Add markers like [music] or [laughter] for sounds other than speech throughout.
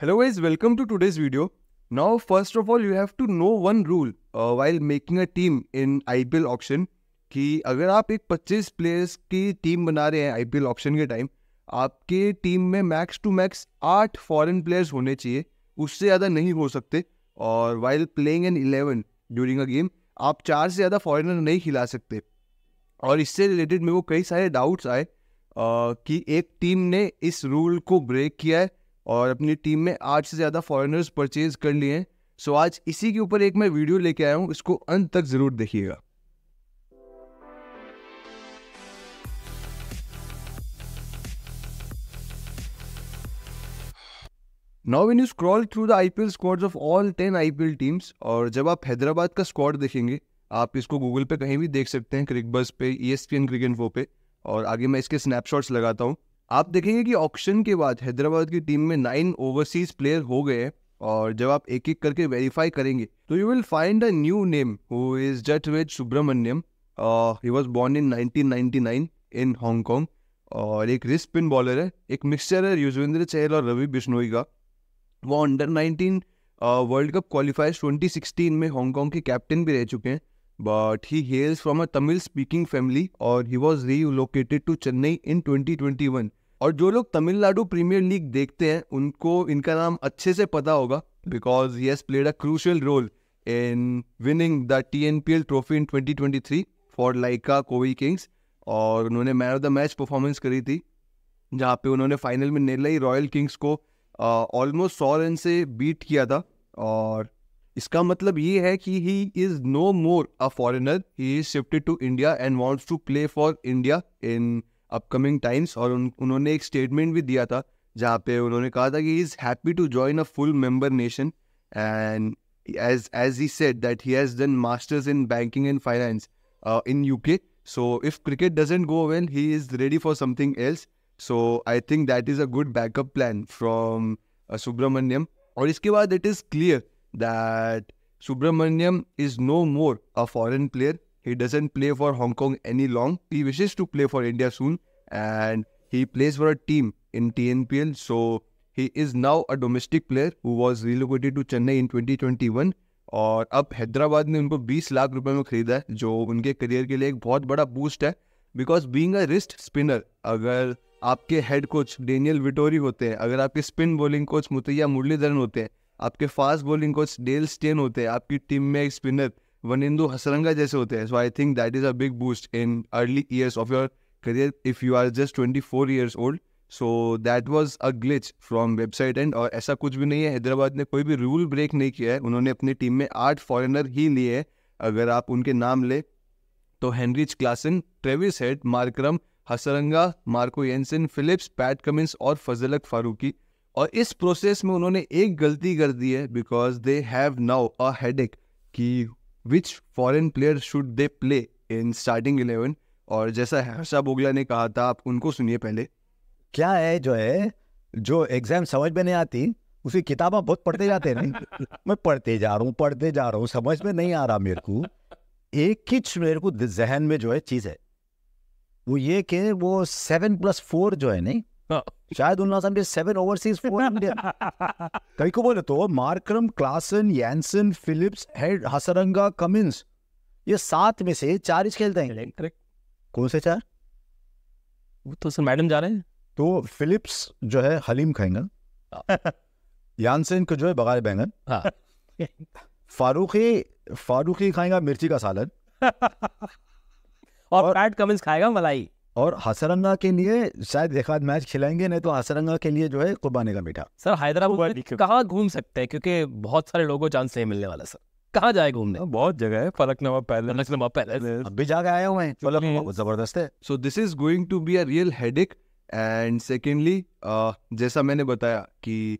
Hello guys, welcome to today's video. Now, first of all, you have to know one rule uh, while making a team in IPL auction कि अगर आप एक 25 players की team बना रहे हैं IPL option के time आपके टीम में मैक्स टू मैक्स आठ फॉरेन प्लेयर्स होने चाहिए उससे ज़्यादा नहीं हो सकते और while playing an eleven during a game आप चार से ज़्यादा फॉरेनर नहीं खिला सकते और इससे रिलेटेड मेरे को कई सारे डाउट्स आए uh, कि एक टीम ने इस रूल को ब्रेक किया है और अपनी टीम में आठ से ज़्यादा फॉरेनर्स परचेज कर लिए हैं सो आज इसी के ऊपर एक मैं वीडियो लेके आया हूँ इसको अंत तक ज़रूर देखिएगा now when you scroll through the I P L squads of all ten I P L teams और जब आप हैदराबाद का स्क्वाड देखेंगे आप इसको गूगल पे कहीं भी देख सकते हैं क्रिकबस पे E S P N cricket वो पे और आगे मैं इसके स्नैपशॉट्स लगाता हूँ आप देखेंगे कि ऑक्शन के बाद हैदराबाद की टीम में नाइन ओवरसीज प्लेयर हो गए और जब आप एक एक करके वेरीफाई करेंगे तो you will find a new name who is Jat Subramanyan he was born in 1999 in Hong Kong और एक रिस्क पिन बॉलर है एक मिक्सचर है युजवेंद्र चहल और रवि बिश्नोई का वो अंडर 19 वर्ल्ड कप क्वालिफायर्स 2016 में हांगकॉन्ग के कैप्टन भी रह चुके हैं but he hails from a Tamil speaking family और he was relocated to Chennai in one और जो लोग तमिलनाडु प्रीमियर लीग देखते हैं उनको इनका नाम अच्छे से पता होगा because he has played a crucial role in winning the T N P L trophy in three for Lyca Kovai Kings और उन्होंने man of the match performance करी थी जहाँ पे उन्होंने फाइनल में नेल्लई रॉयल किंग्स को ऑलमोस्ट सौ रन से बीट किया था और इसका मतलब ये है कि he is no more a foreigner he is shifted to India and wants to play for India in upcoming times और उन्होंने एक स्टेटमेंट भी दिया था जहाँ पे उन्होंने कहा था कि is happy to join a full member nation and as as he said that he has done masters in banking and finance in U K so if cricket doesn't go well he is ready for something else so I think that is a good backup plan from Subramanyan और इसके बाद it is clear that Subramanyan is no more a foreign player He doesn't play for Hong Kong any long. He wishes to play for India soon, and he plays for a team in TNPL. So he is now a domestic player who was relocated to Chennai in 2021 और अब हैदराबाद ने उनको 20 लाख रुपए में खरीदा है जो उनके करियर के लिए एक बहुत बड़ा बूस्ट है because being a wrist spinner अगर आपके हेड कोच डेनियल विटोरी होते हैं अगर आपके spin bowling coach Muttiah Muralitharan होते हैं आपके fast bowling coach Dale Steyn होते हैं आपकी टीम में एक स्पिनर वनिंदु हसरंगा जैसे होते हैं so I think that is a big boost in early years of your career if you are just twenty four years old so that was a glitch from website and और ऐसा कुछ भी नहीं है हैदराबाद ने कोई भी रूल ब्रेक नहीं किया है उन्होंने अपनी टीम में आठ फॉरेनर ही लिए हैं अगर आप उनके नाम ले तो Heinrich Klaasen Travis Head Markram Hasaranga Marco Jansen Phillips Pat Cummins और फजलक फारूकी और इस प्रोसेस में उन्होंने एक गलती कर दी है because they have now a headache कि which foreign player should they play in starting eleven और जैसा हर्षा बोगला ने कहा था आप उनको सुनिए पहले क्या है जो है जो एग्जाम समझ में नहीं आती उसी किताबा बहुत पढ़ते जाते हैं [laughs] मैं पढ़ते जा रहा हूँ पढ़ते जा रहा हूँ समझ में नहीं आ रहा मेरे को एक ही मेरे को जहन में जो है चीज़ है वो ये कि वो सेवन प्लस फोर जो है नहीं हाँ। शायद उल हसन के सेवन ओवरसीज फोर इंडिया कई को बोले तो Markram Klaasen Jansen Phillips Head Hasaranga Cummins ये सात में से चार ही खेलते हैं करेक्ट कौन से चार वो तो सर मैडम जा रहे हैं तो फिलिप्स जो है हलीम खाएंगा [laughs] यानसन को जो है बगार बैंगन हाँ। [laughs] फारूखी फारूखी खाएगा मिर्ची का सालन [laughs] और, और पैट कमिंस खाएगा मलाई और हसरंगा के लिए शायद एक आध मैच खिलाएंगे नहीं तो हसरंगा के लिए जो है कुर्बानी का मीठा सर हैदराबाद कहाँ घूम सकते हैं क्योंकि बहुत सारे लोगों को चांस नहीं मिलने वाला सर कहाँ जाए घूमने हाँ, बहुत जगह है फलक फलकनामा पैलेस फलकनामा पैलेस अभी जाके आया हूँ मैं फलकनामा जबरदस्त है so this is going to be a real headache and secondly जैसा मैंने बताया कि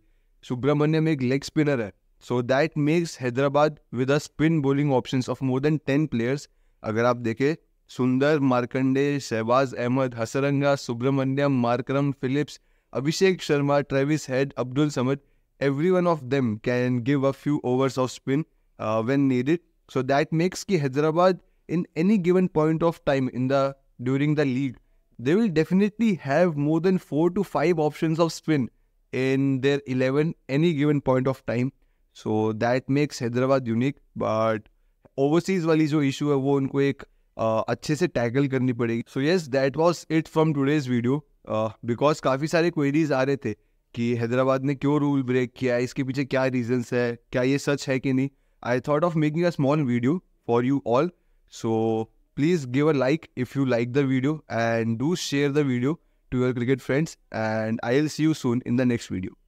सुब्रमण्यम एक लेग स्पिनर है so that makes Hyderabad with a spin bowling options of more than ten players अगर आप देखें Sundar Markande Shahbaz Ahmed Hasaranga Subramanyan Markram Phillips Abhishek Sharma Travis Head Abdul Samad every one of them can give a few overs of spin when needed so that makes कि Hyderabad in any given point of time in the during the league they will definitely have more than four to five option of spin in their eleven any given point of time so that makes Hyderabad unique but overseas वाली जो issue है वो उनको एक अच्छे से tackle करनी पड़ेगी so yes that was it from today's video because काफ़ी सारे क्वेरीज आ रहे थे कि हैदराबाद ने क्यों रूल ब्रेक किया है इसके पीछे क्या रीजन्स है क्या ये सच है कि नहीं I thought of making a small video for you all so please give a like if you like the video and do share the video to your cricket friends and I will see you soon in the next video